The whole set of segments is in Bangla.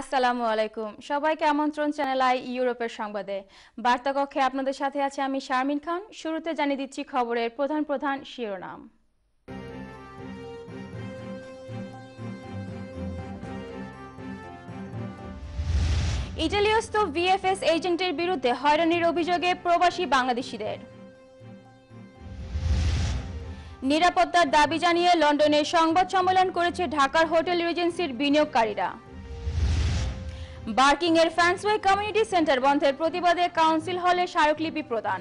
আসসালামু আলাইকুম সবাইকে আমন্ত্রণ চ্যানেল আই ইউরোপের সংবাদে বার্তাকক্ষে আপনাদের সাথে আছে আমি শারমিন খান শুরুতে জানিয়ে দিচ্ছি খবরের প্রধান প্রধান শিরোনাম ইটালিয়স্থ ভিএফএস এজেন্টের বিরুদ্ধে হয়রানির অভিযোগে প্রবাসী বাংলাদেশিদের নিরাপত্তার দাবি জানিয়ে লন্ডনে সংবাদ সম্মেলন করেছে ঢাকার হোটেল রিজেন্সির বিনিয়োগকারীরা বার্কিং এর ফ্যান্সওয়ে কমিউনিটি সেন্টার বন্ধের প্রতিবাদে কাউন্সিল হলে স্মারকলিপি প্রদান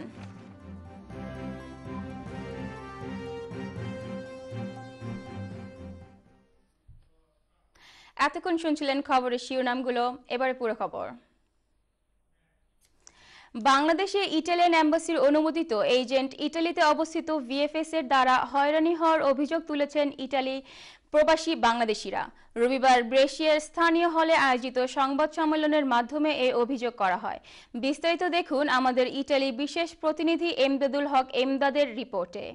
এতক্ষণ শুনছিলেন খবরের শিরোনামগুলো এবারে পুরো খবর বাংলাদেশে ইটালিয়ান অ্যাম্বাসির অনুমোদিত এজেন্ট ইটালিতে অবস্থিত ভিএফএস এর দ্বারা হয়রানি হওয়ার অভিযোগ তুলেছেন ইটালি প্রবাসী বাংলাদেশিরা রবিবার ব্রেশিয়ার স্থানীয় হলে আয়োজিত সংবাদ সম্মেলনের মাধ্যমে এই অভিযোগ করা হয় বিস্তারিত দেখুন আমাদের ইটালি বিশেষ প্রতিনিধি এমদাদুল হক এমদাদের রিপোর্টে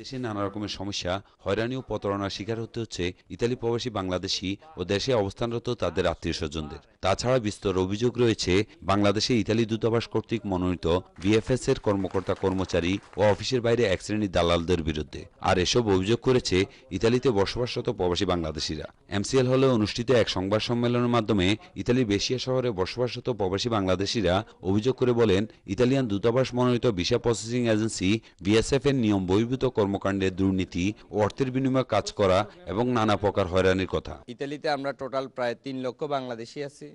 দেশে নানা রকমের সমস্যা হয়রানি ও প্রতারণার শিকার হতে হচ্ছে ইতালি প্রবাসী বাংলাদেশি ও দেশে অবস্থানরত তাদের আত্মীয় স্বজনদের তাছাড়া বিস্তর অভিযোগ রয়েছে বাংলাদেশে ইতালি দূতাবাস কর্তৃক মনোনীত বিএফএস এর কর্মকর্তা কর্মচারী ও অফিসের বাইরে এক শ্রেণীর দালালদের বিরুদ্ধে আর এসব অভিযোগ করেছে ইতালিতে বসবাসরত প্রবাসী বাংলাদেশিরা এমসিএল হলে অনুষ্ঠিত এক সংবাদ সম্মেলনের মাধ্যমে ইতালির বেশিয়া শহরে বসবাসরত প্রবাসী বাংলাদেশিরা অভিযোগ করে বলেন ইতালিয়ান দূতাবাস মনোনীত ভিসা প্রসেসিং এজেন্সি বিএসএফ এর নিয়ম বহির্ভূত কর্মকাণ্ডে দুর্নীতি অর্থের বিনিময়ে কাজ করা এবং নানা প্রকার হয়রানির কথা ইতালিতে আমরা টোটাল প্রায় তিন লক্ষ বাংলাদেশি আছি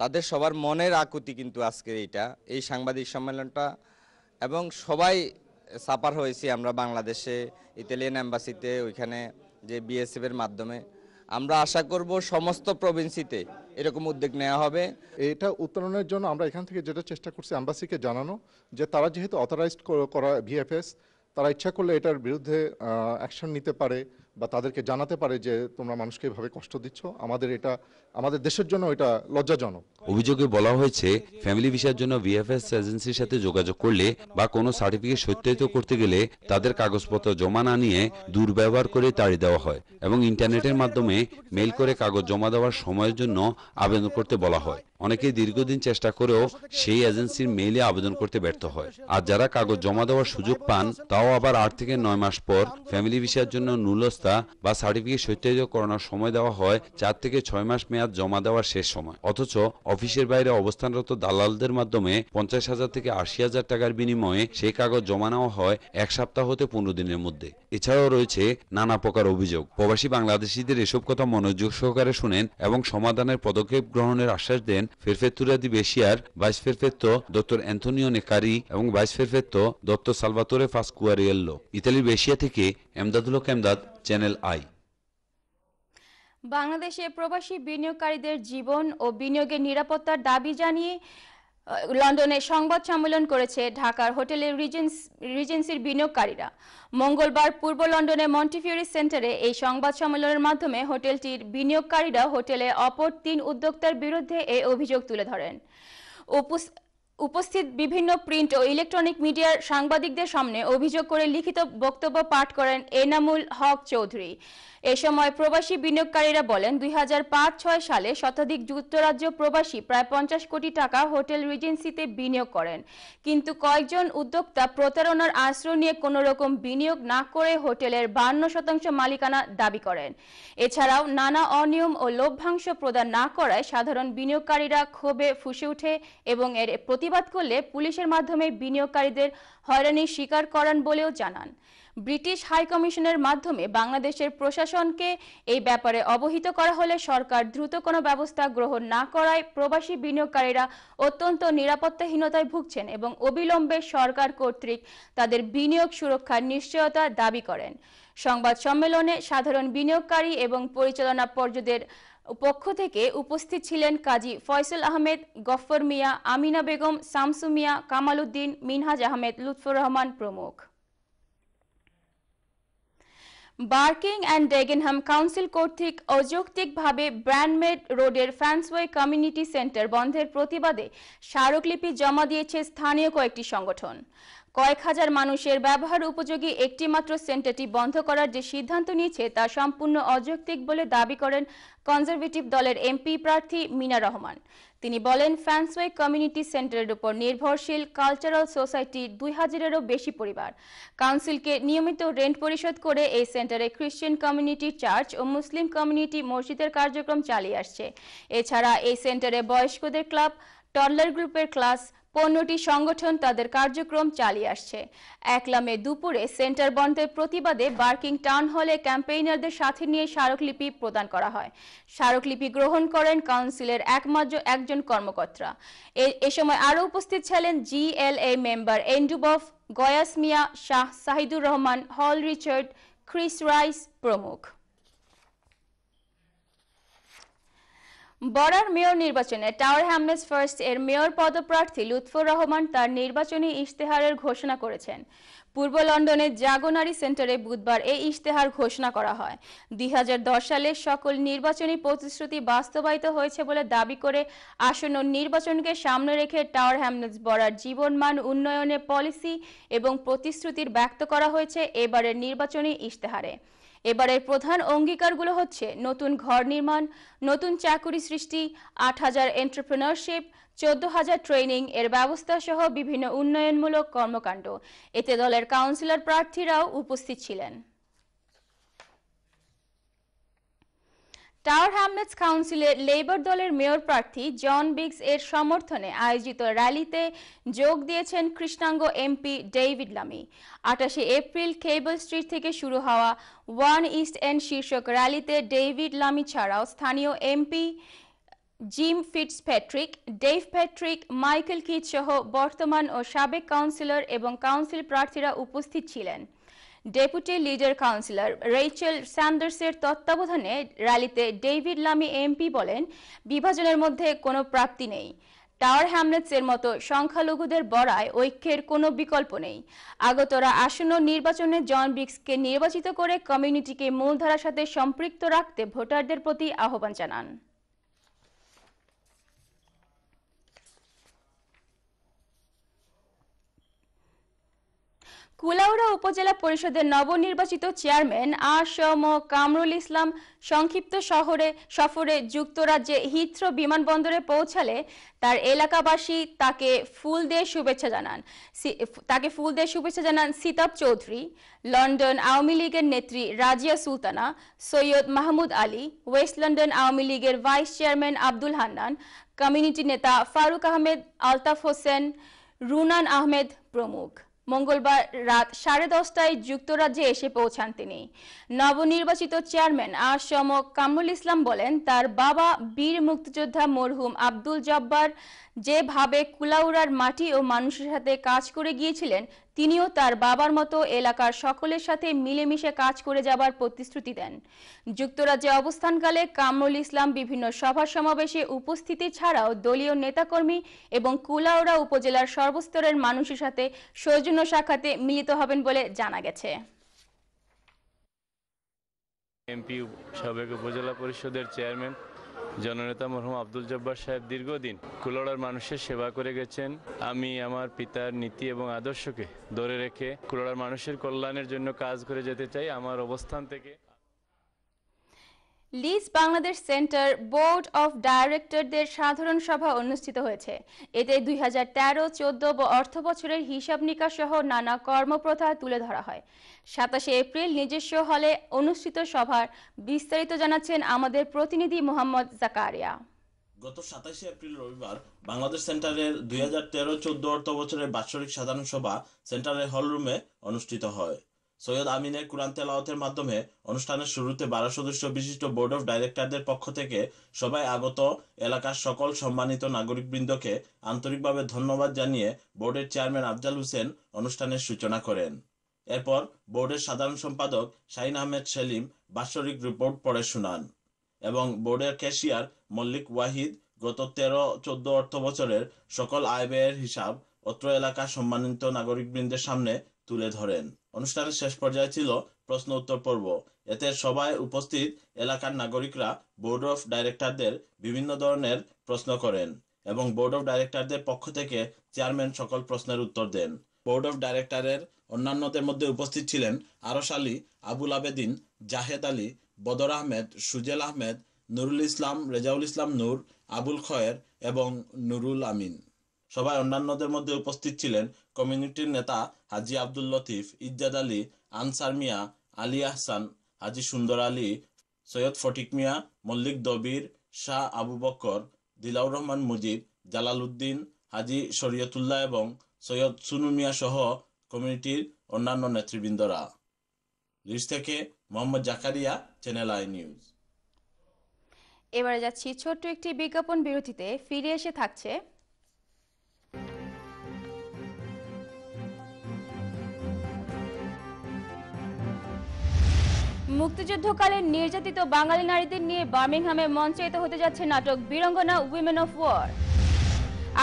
তাদের সবার মনের আকুতি কিন্তু আজকের এইটা এই সাংবাদিক সম্মেলনটা এবং সবাই সাপার হয়েছি আমরা বাংলাদেশে ইতালিয়ান অ্যাম্বাসিতে ওইখানে যে বিএসএফের মাধ্যমে আমরা আশা করব সমস্ত প্রভিন্সিতে এরকম উদ্যোগ নেওয়া হবে এটা উত্তরণের জন্য আমরা এখান থেকে যেটা চেষ্টা করছি অ্যাম্বাসিকে জানানো যে তারা যেহেতু অথরাইজড করা ভিএফএস তারা ইচ্ছা করলে এটার বিরুদ্ধে অ্যাকশন নিতে পারে বা তাদেরকে জানাতে পারে যে তোমরা মানুষকে এভাবে কষ্ট দিচ্ছ আমাদের এটা আমাদের দেশের জন্য এটা লজ্জাজনক অভিযোগে বলা হয়েছে ফ্যামিলি ভিসার জন্য ভিএফএস এজেন্সির সাথে যোগাযোগ করলে বা কোনো সার্টিফিকেট সত্যায়িত করতে গেলে তাদের কাগজপত্র জমা না নিয়ে দুর্ব্যবহার করে তাড়িয়ে দেওয়া হয় এবং ইন্টারনেটের মাধ্যমে মেল করে কাগজ জমা দেওয়ার সময়ের জন্য আবেদন করতে বলা হয় অনেকেই দীর্ঘদিন চেষ্টা করেও সেই এজেন্সির মেইলে আবেদন করতে ব্যর্থ হয় আর যারা কাগজ জমা দেওয়ার সুযোগ পান তাও আবার আট থেকে নয় মাস পর ফ্যামিলি ভিসার জন্য নুলস্তা বা সার্টিফিকেট সত্যায়িত করানোর সময় দেওয়া হয় চার থেকে ছয় মাস মেয়াদ জমা দেওয়ার শেষ সময় অথচ অফিসের বাইরে অবস্থানরত দালালদের মাধ্যমে পঞ্চাশ হাজার থেকে আশি হাজার টাকার বিনিময়ে সেই কাগজ জমা নেওয়া হয় এক সপ্তাহ হতে পনেরো দিনের মধ্যে এছাড়াও রয়েছে নানা প্রকার অভিযোগ প্রবাসী বাংলাদেশিদের এসব কথা মনোযোগ সহকারে শুনেন এবং সমাধানের পদক্ষেপ গ্রহণের আশ্বাস দেন করেন ফেরফেতুরাদি বেশিয়ার ভাইস ফেরফেত্ত ডক্টর অ্যান্থনিও নেকারি এবং ভাইস ফেরফেত্ত ডক্টর সালভাতোরে ফাসকুয়ারিয়েল্লো ইতালির বেশিয়া থেকে এমদাদুল এমদাদ চ্যানেল আই বাংলাদেশে প্রবাসী বিনিয়োগকারীদের জীবন ও বিনিয়োগের নিরাপত্তার দাবি জানিয়ে লন্ডনে সংবাদ সম্মেলন করেছে ঢাকার হোটেলের রিজেন্সির বিনিয়োগকারীরা মঙ্গলবার পূর্ব লন্ডনে মন্টিফিউরি সেন্টারে এই সংবাদ সম্মেলনের মাধ্যমে হোটেলটির বিনিয়োগকারীরা হোটেলে অপর তিন উদ্যোক্তার বিরুদ্ধে এই অভিযোগ তুলে ধরেন উপস্থিত বিভিন্ন প্রিন্ট ও ইলেকট্রনিক মিডিয়ার সাংবাদিকদের সামনে অভিযোগ করে লিখিত বক্তব্য পাঠ করেন এনামুল হক চৌধুরী এ সময় প্রবাসী বিনিয়োগকারীরা বলেন দুই সালে শতাধিক যুক্তরাজ্য প্রবাসী প্রায় পঞ্চাশ কোটি টাকা হোটেল রিজেন্সিতে বিনিয়োগ করেন কিন্তু কয়েকজন উদ্যোক্তা প্রতারণার আশ্রয় নিয়ে কোনো রকম বিনিয়োগ না করে হোটেলের বান্ন শতাংশ মালিকানা দাবি করেন এছাড়াও নানা অনিয়ম ও লভ্যাংশ প্রদান না করায় সাধারণ বিনিয়োগকারীরা ক্ষোভে ফুসে ওঠে এবং এর প্রতিবাদ করলে পুলিশের মাধ্যমে বিনিয়োগকারীদের হয়রানির শিকার করান বলেও জানান ব্রিটিশ হাইকমিশনের মাধ্যমে বাংলাদেশের প্রশাসনকে এই ব্যাপারে অবহিত করা হলে সরকার দ্রুত কোনো ব্যবস্থা গ্রহণ না করায় প্রবাসী বিনিয়োগকারীরা অত্যন্ত নিরাপত্তাহীনতায় ভুগছেন এবং অবিলম্বে সরকার কর্তৃক তাদের বিনিয়োগ সুরক্ষার নিশ্চয়তা দাবি করেন সংবাদ সম্মেলনে সাধারণ বিনিয়োগকারী এবং পরিচালনা পর্যদের পক্ষ থেকে উপস্থিত ছিলেন কাজী ফয়সল আহমেদ গফর মিয়া আমিনা বেগম সামসুমিয়া মিয়া কামাল উদ্দিন মিনহাজ আহমেদ লুৎফুর রহমান প্রমুখ বার্কিং অ্যান্ড ডেগেনহাম কাউন্সিল কর্তৃক অযৌক্তিকভাবে ব্র্যান্ডমেড রোডের ফ্যান্সওয়ে কমিউনিটি সেন্টার বন্ধের প্রতিবাদে স্মারকলিপি জমা দিয়েছে স্থানীয় কয়েকটি সংগঠন কয়েক হাজার মানুষের ব্যবহার উপযোগী একটিমাত্র সেন্টারটি বন্ধ করার যে সিদ্ধান্ত নিয়েছে তা সম্পূর্ণ অযৌক্তিক বলে দাবি করেন কনজারভেটিভ দলের এমপি প্রার্থী মিনা রহমান তিনি বলেন ফ্যান্সওয়ে কমিউনিটি সেন্টারের উপর নির্ভরশীল কালচারাল সোসাইটি দুই হাজারেরও বেশি পরিবার কাউন্সিলকে নিয়মিত রেন্ট পরিশোধ করে এই সেন্টারে খ্রিশ্চিয়ান কমিউনিটি চার্চ ও মুসলিম কমিউনিটি মসজিদের কার্যক্রম চালিয়ে আসছে এছাড়া এই সেন্টারে বয়স্কদের ক্লাব টলার গ্রুপের ক্লাস পণ্যটি সংগঠন তাদের কার্যক্রম চালিয়ে আসছে একলামে দুপুরে সেন্টার বন্ধের প্রতিবাদে বার্কিং টাউন হলে ক্যাম্পেইনারদের সাথে নিয়ে স্মারকলিপি প্রদান করা হয় স্মারকলিপি গ্রহণ করেন কাউন্সিলের একমাত্র একজন কর্মকর্তা এ সময় আরও উপস্থিত ছিলেন GLA member Andrew Boff Gayas Mia Shah Sahidur Rahman হল রিচার্ড ক্রিস রাইস প্রমুখ বরার মেয়র নির্বাচনে টাওয়ার হ্যামলেস ফার্স্ট এর মেয়র পদপ্রার্থী লুৎফর রহমান তার নির্বাচনী ইশতেহারের ঘোষণা করেছেন পূর্ব লন্ডনের জাগোনারি সেন্টারে বুধবার এই ইশতেহার ঘোষণা করা হয় দুই সালে সকল নির্বাচনী প্রতিশ্রুতি বাস্তবায়িত হয়েছে বলে দাবি করে আসন্ন নির্বাচনকে সামনে রেখে টাওয়ার হ্যামলেস বরার জীবনমান উন্নয়নে পলিসি এবং প্রতিশ্রুতির ব্যক্ত করা হয়েছে এবারের নির্বাচনী ইশতেহারে এবারের প্রধান অঙ্গীকারগুলো হচ্ছে নতুন ঘর নির্মাণ নতুন চাকুরি সৃষ্টি আট হাজার এন্টারপ্রেনারশিপ চোদ্দ হাজার ট্রেনিং এর ব্যবস্থা সহ বিভিন্ন উন্নয়নমূলক কর্মকাণ্ড এতে দলের কাউন্সিলর প্রার্থীরাও উপস্থিত ছিলেন টাওয়ার হ্যামলেটস কাউন্সিলের লেবার দলের মেয়র প্রার্থী জন বিগস এর সমর্থনে আয়োজিত র্যালিতে যোগ দিয়েছেন কৃষ্ণাঙ্গ এমপি ডেভিড লামি আটাশে এপ্রিল কেবল স্ট্রিট থেকে শুরু হওয়া ওয়ান ইস্ট এন্ড শীর্ষক র্যালিতে ডেভিড লামি ছাড়াও স্থানীয় MP Jim Fitzpatrick Dave Patrick Michael Keith সহ বর্তমান ও সাবেক কাউন্সিলর এবং কাউন্সিল প্রার্থীরা উপস্থিত ছিলেন ডেপুটি লিডার কাউন্সিলর রেইচেল স্যান্ডার্সের তত্ত্বাবধানে র্যালিতে ডেভিড লামি এমপি বলেন বিভাজনের মধ্যে কোনো প্রাপ্তি নেই টাওয়ার হ্যামলেটসের মতো সংখ্যালঘুদের বড়ায় ঐক্যের কোনো বিকল্প নেই আগতরা আসন্ন নির্বাচনে জন বিক্সকে নির্বাচিত করে কমিউনিটিকে মূলধারার সাথে সম্পৃক্ত রাখতে ভোটারদের প্রতি আহ্বান জানান কুলাউড়া উপজেলা পরিষদের নবনির্বাচিত চেয়ারম্যান আসম কামরুল ইসলাম সংক্ষিপ্ত শহরে সফরে যুক্তরাজ্যে হিথ্রো বিমানবন্দরে পৌঁছালে তার এলাকাবাসী তাকে ফুল দিয়ে শুভেচ্ছা জানান তাকে ফুল দিয়ে শুভেচ্ছা জানান সিতাব চৌধুরী লন্ডন আওয়ামী লীগের নেত্রী রাজিয়া সুলতানা সৈয়দ মাহমুদ আলী ওয়েস্ট লন্ডন আওয়ামী লীগের vice chairman Abdul Hannan community নেতা ফারুক আহমেদ আলতাফ হোসেন রুনান আহমেদ প্রমুখ মঙ্গলবার রাত সাড়ে দশটায় যুক্তরাজ্যে এসে পৌঁছান তিনি নবনির্বাচিত চেয়ারম্যান আসম কামরুল ইসলাম বলেন তার বাবা বীর মুক্তিযোদ্ধা মরহুম আব্দুল জব্বার যেভাবে কুলাউড়ার মাটি ও মানুষের সাথে কাজ করে গিয়েছিলেন তিনিও তার বাবার মতো এলাকার সকলের সাথে মিলেমিশে কাজ করে যাবার প্রতিশ্রুতি দেন যুক্তরাজ্যে অবস্থানকালে কামরুল ইসলাম বিভিন্ন সভা সমাবেশে উপস্থিতি ছাড়াও দলীয় নেতাকর্মী এবং কুলাউড়া উপজেলার সর্বস্তরের মানুষের সাথে সৌজন্য সাক্ষাতে মিলিত হবেন বলে জানা গেছে এমপি সাবেক উপজেলা পরিষদের চেয়ারম্যান জননেতা মরহুম আব্দুল জব্বার সাহেব দীর্ঘদিন কুলাড়ার মানুষের সেবা করে গেছেন আমি আমার পিতার নীতি এবং আদর্শকে ধরে রেখে কুলাড়ার মানুষের কল্যাণের জন্য কাজ করে যেতে চাই আমার অবস্থান থেকে Leeds Bangladesh Centre board of ডাইরেক্টরদের সাধারণ সভা অনুষ্ঠিত হয়েছে এতে দুই হাজার তেরো চোদ্দ অর্থ বছরের হিসাব নিকাশ সহ নানা কর্মপ্রথা তুলে ধরা হয় সাতাশে এপ্রিল নিজস্ব হলে অনুষ্ঠিত সভার বিস্তারিত জানাচ্ছেন আমাদের প্রতিনিধি মোহাম্মদ জাকারিয়া গত সাতাশে এপ্রিল রবিবার বাংলাদেশ সেন্টারের দুই হাজার তেরো চোদ্দ অর্থ বছরের বাৎসরিক সাধারণ সভা সেন্টারের হলরুমে অনুষ্ঠিত হয় সৈয়দ আমিনের কোরআন তেলাওয়াতের মাধ্যমে অনুষ্ঠানের শুরুতে বারো সদস্য বিশিষ্ট বোর্ড অব ডাইরেক্টরদের পক্ষ থেকে সবাই আগত এলাকার সকল সম্মানিত নাগরিকবৃন্দকে আন্তরিকভাবে ধন্যবাদ জানিয়ে বোর্ডের চেয়ারম্যান আফজাল হোসেন অনুষ্ঠানের সূচনা করেন এরপর বোর্ডের সাধারণ সম্পাদক শাহিন আহমেদ সেলিম বাৎসরিক রিপোর্ট পড়ে শুনান এবং বোর্ডের ক্যাশিয়ার মল্লিক ওয়াহিদ গত তেরো চোদ্দ অর্থ বছরের সকল আয় ব্যয়ের হিসাব অত্র এলাকার সম্মানিত নাগরিকবৃন্দের সামনে তুলে ধরেন অনুষ্ঠানের শেষ পর্যায়ে ছিল প্রশ্ন উত্তর পর্ব এতে সবাই উপস্থিত এলাকার নাগরিকরা বোর্ড অফ ডাইরেক্টরদের বিভিন্ন ধরনের প্রশ্ন করেন এবং বোর্ড অফ ডাইরেক্টরদের পক্ষ থেকে চেয়ারম্যান সকল প্রশ্নের উত্তর দেন বোর্ড অফ ডাইরেক্টরের অন্যান্যদের মধ্যে উপস্থিত ছিলেন আরস আলী আবুল আবেদিন জাহেদ আলী বদর আহমেদ সুজেল আহমেদ নুরুল ইসলাম রেজাউল ইসলাম নূর আবুল খয়ের এবং নুরুল আমিন সভায় অন্যান্যদের মধ্যে উপস্থিত ছিলেন কমিউনিটির নেতা হাজি আব্দুল লতিফ ইজ্জাদ আলী আনসার মিয়া আলী আহসান হাজি সুন্দর আলী সৈয়দ ফটিক মিয়া মল্লিক দবির শাহ আবু বক্কর দিলাউর রহমান মুজিব জালাল উদ্দিন হাজি শরীয়তুল্লাহ এবং সৈয়দ সুনু মিয়া সহ কমিউনিটির অন্যান্য নেতৃবৃন্দরা লিস থেকে Mohammad Zakaria Channel i News এবারে যাচ্ছি ছোট্ট একটি বিজ্ঞাপন বিরতিতে ফিরে এসে থাকছে মুক্তিযুদ্ধকালে নির্যাতিত বাঙালি নারীদের নিয়ে বার্মিংহামে মঞ্চায়িত হতে যাচ্ছে নাটক Birangana Women of War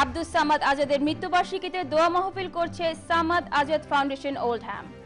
Abdus Samad আজাদের মৃত্যুবার্ষিকীতে দোয়া মাহফিল করছে সামাদ আজাদ ফাউন্ডেশন ওল্ডহ্যাম